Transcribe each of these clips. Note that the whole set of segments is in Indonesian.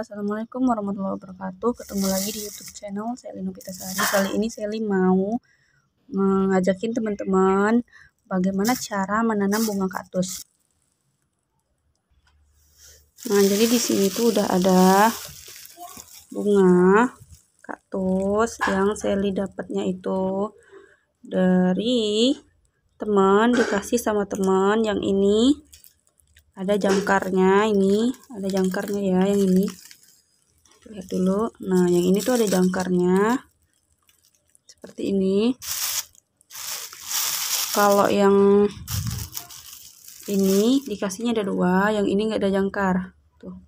assalamualaikum warahmatullahi wabarakatuh Ketemu lagi di youtube channel Sally Nukita Sari Kali ini Sally mau Mengajakin teman-teman Bagaimana cara menanam bunga kaktus Nah jadi di sini tuh udah ada Bunga Kaktus Yang Sally dapatnya itu Dari Teman dikasih sama teman Yang ini ada jangkarnya ini ada jangkarnya ya yang ini lihat dulu nah yang ini tuh ada jangkarnya seperti ini kalau yang ini dikasihnya ada dua yang ini enggak ada jangkar tuh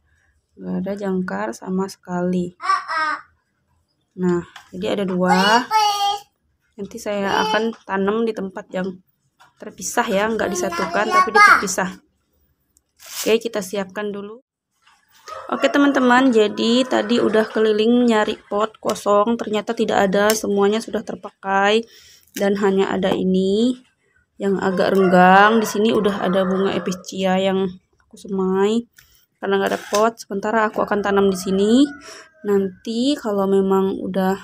enggak ada jangkar sama sekali nah jadi ada dua nanti saya akan tanam di tempat yang terpisah ya enggak disatukan tapi terpisah oke kita siapkan dulu Oke teman-teman, jadi tadi udah keliling nyari pot kosong, ternyata tidak ada, semuanya sudah terpakai dan hanya ada ini yang agak renggang. Di sini udah ada bunga episcia yang aku semai karena nggak ada pot. Sementara aku akan tanam di sini. Nanti kalau memang udah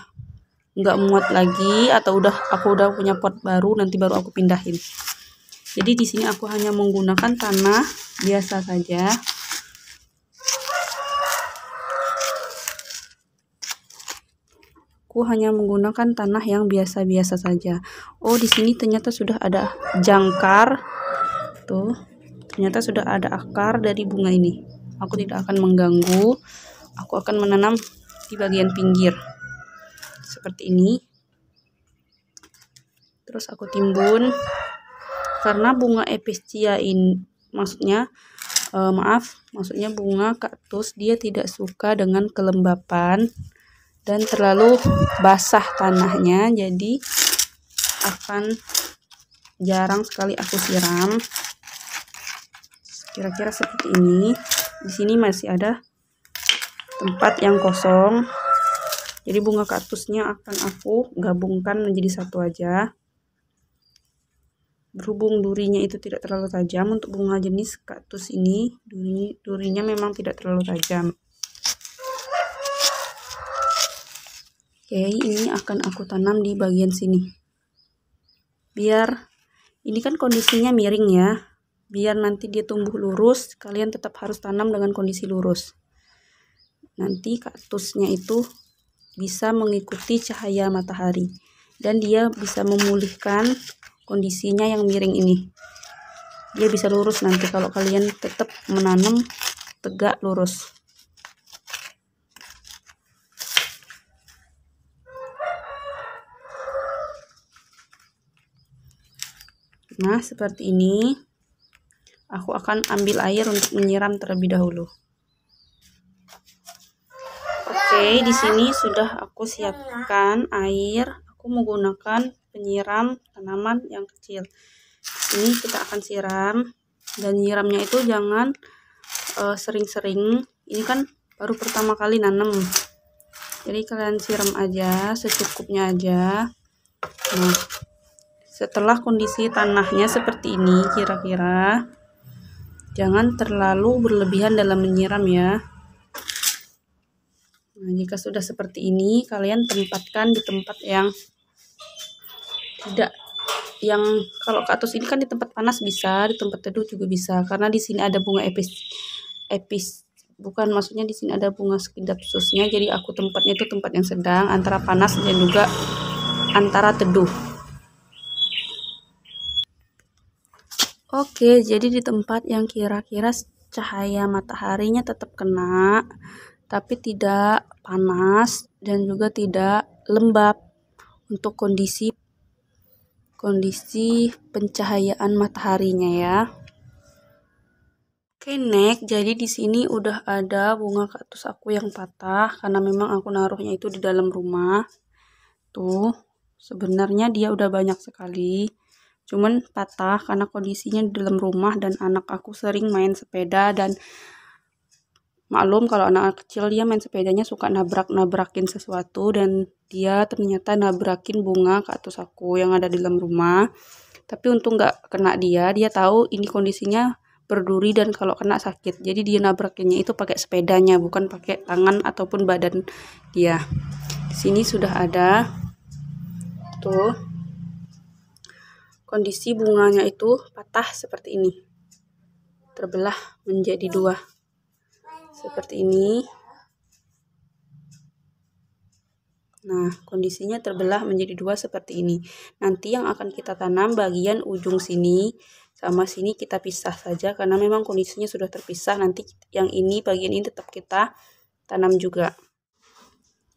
nggak muat lagi atau udah aku udah punya pot baru, nanti baru aku pindahin. Jadi di sini aku hanya menggunakan tanah biasa saja aku hanya menggunakan tanah yang biasa-biasa saja oh di sini ternyata sudah ada jangkar tuh ternyata sudah ada akar dari bunga ini aku tidak akan mengganggu aku akan menanam di bagian pinggir seperti ini terus aku timbun karena bunga epistia ini maksudnya Uh, maaf maksudnya bunga kaktus dia tidak suka dengan kelembapan dan terlalu basah tanahnya jadi akan jarang sekali aku siram kira-kira seperti ini di sini masih ada tempat yang kosong jadi bunga kaktusnya akan aku gabungkan menjadi satu aja berhubung durinya itu tidak terlalu tajam untuk bunga jenis kaktus ini duri, durinya memang tidak terlalu tajam Oke, ini akan aku tanam di bagian sini. Biar ini kan kondisinya miring ya. Biar nanti dia tumbuh lurus, kalian tetap harus tanam dengan kondisi lurus. Nanti kaktusnya itu bisa mengikuti cahaya matahari dan dia bisa memulihkan kondisinya yang miring ini. Dia bisa lurus nanti kalau kalian tetap menanam tegak lurus. Nah, seperti ini. Aku akan ambil air untuk menyiram terlebih dahulu. Oke, okay, di sini sudah aku siapkan air. Aku menggunakan penyiram tanaman yang kecil. Ini kita akan siram dan nyiramnya itu jangan eh, sering-sering. Uh, ini kan baru pertama kali nanam. Jadi kalian siram aja secukupnya aja. Nah, setelah kondisi tanahnya seperti ini kira-kira jangan terlalu berlebihan dalam menyiram ya nah jika sudah seperti ini kalian tempatkan di tempat yang tidak yang kalau katus ini kan di tempat panas bisa di tempat teduh juga bisa karena di sini ada bunga epis epis bukan maksudnya di sini ada bunga skindapsusnya jadi aku tempatnya itu tempat yang sedang antara panas dan juga antara teduh Oke, jadi di tempat yang kira-kira cahaya mataharinya tetap kena, tapi tidak panas dan juga tidak lembab untuk kondisi kondisi pencahayaan mataharinya ya. Oke, next. Jadi di sini udah ada bunga kaktus aku yang patah karena memang aku naruhnya itu di dalam rumah. Tuh, sebenarnya dia udah banyak sekali cuman patah karena kondisinya di dalam rumah dan anak aku sering main sepeda dan maklum kalau anak kecil dia main sepedanya suka nabrak-nabrakin sesuatu dan dia ternyata nabrakin bunga kaktus aku yang ada di dalam rumah tapi untung gak kena dia dia tahu ini kondisinya berduri dan kalau kena sakit jadi dia nabrakinnya itu pakai sepedanya bukan pakai tangan ataupun badan dia di sini sudah ada tuh kondisi bunganya itu patah seperti ini terbelah menjadi dua seperti ini Nah, kondisinya terbelah menjadi dua seperti ini. Nanti yang akan kita tanam bagian ujung sini sama sini kita pisah saja karena memang kondisinya sudah terpisah. Nanti yang ini bagian ini tetap kita tanam juga.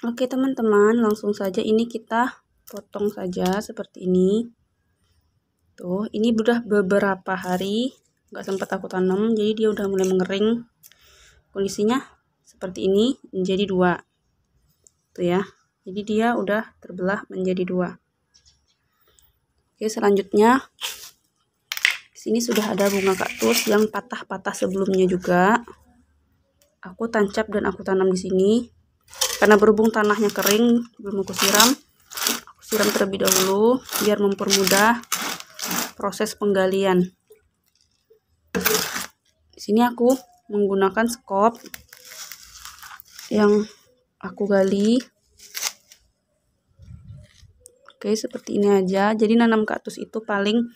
Oke, teman-teman, langsung saja ini kita potong saja seperti ini tuh gitu. ini udah beberapa hari nggak sempat aku tanam jadi dia udah mulai mengering kondisinya seperti ini menjadi dua tuh gitu ya jadi dia udah terbelah menjadi dua oke selanjutnya sini sudah ada bunga kaktus yang patah-patah sebelumnya juga aku tancap dan aku tanam di sini karena berhubung tanahnya kering belum aku siram aku siram terlebih dahulu biar mempermudah proses penggalian. Di sini aku menggunakan skop yang aku gali. Oke, seperti ini aja. Jadi nanam kaktus itu paling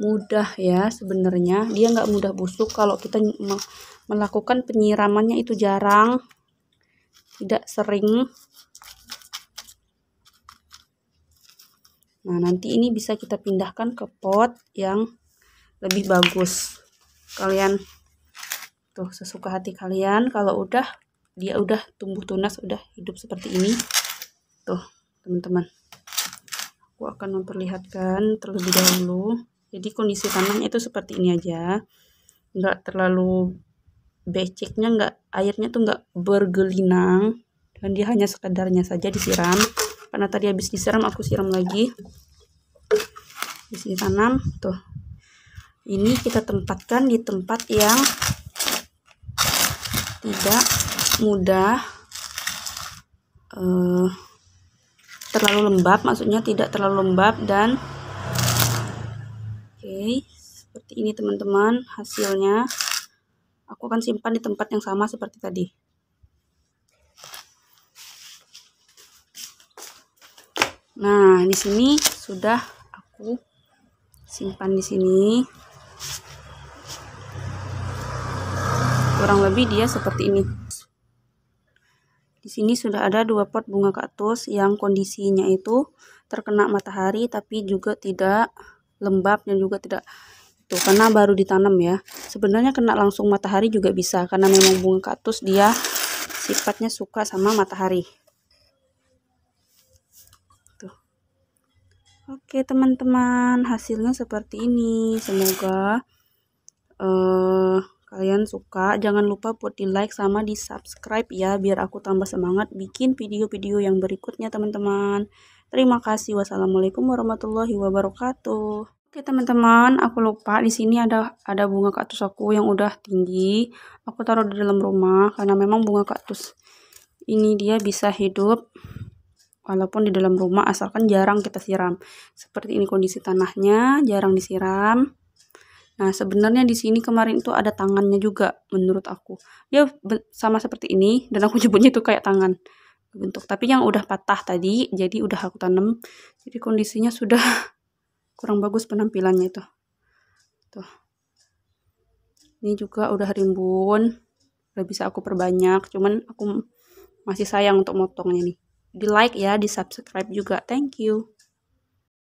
mudah ya sebenarnya dia nggak mudah busuk kalau kita melakukan penyiramannya itu jarang tidak sering Nah, nanti ini bisa kita pindahkan ke pot yang lebih bagus. Kalian tuh sesuka hati kalian kalau udah dia udah tumbuh tunas, udah hidup seperti ini. Tuh, teman-teman. Aku akan memperlihatkan terlebih dahulu. Jadi kondisi tanahnya itu seperti ini aja. Enggak terlalu beceknya enggak airnya tuh enggak bergelinang dan dia hanya sekadarnya saja disiram karena tadi habis disiram aku siram lagi disini tanam, tuh ini kita tempatkan di tempat yang tidak mudah uh, terlalu lembab maksudnya tidak terlalu lembab dan oke okay, seperti ini teman-teman hasilnya aku akan simpan di tempat yang sama seperti tadi Nah, di sini sudah aku simpan di sini. Kurang lebih dia seperti ini. Di sini sudah ada dua pot bunga kaktus yang kondisinya itu terkena matahari tapi juga tidak lembab dan juga tidak itu karena baru ditanam ya. Sebenarnya kena langsung matahari juga bisa karena memang bunga kaktus dia sifatnya suka sama matahari. Oke teman-teman hasilnya seperti ini semoga uh, kalian suka jangan lupa buat di like sama di subscribe ya biar aku tambah semangat bikin video-video yang berikutnya teman-teman terima kasih wassalamualaikum warahmatullahi wabarakatuh Oke teman-teman, aku lupa di sini ada ada bunga kaktus aku yang udah tinggi. Aku taruh di dalam rumah karena memang bunga kaktus ini dia bisa hidup walaupun di dalam rumah asalkan jarang kita siram. Seperti ini kondisi tanahnya, jarang disiram. Nah, sebenarnya di sini kemarin itu ada tangannya juga menurut aku. Dia sama seperti ini dan aku nyebutnya itu kayak tangan bentuk. Tapi yang udah patah tadi, jadi udah aku tanam. Jadi kondisinya sudah kurang bagus penampilannya itu. Tuh. Ini juga udah rimbun. Udah bisa aku perbanyak, cuman aku masih sayang untuk motongnya nih di like ya, di subscribe juga. Thank you.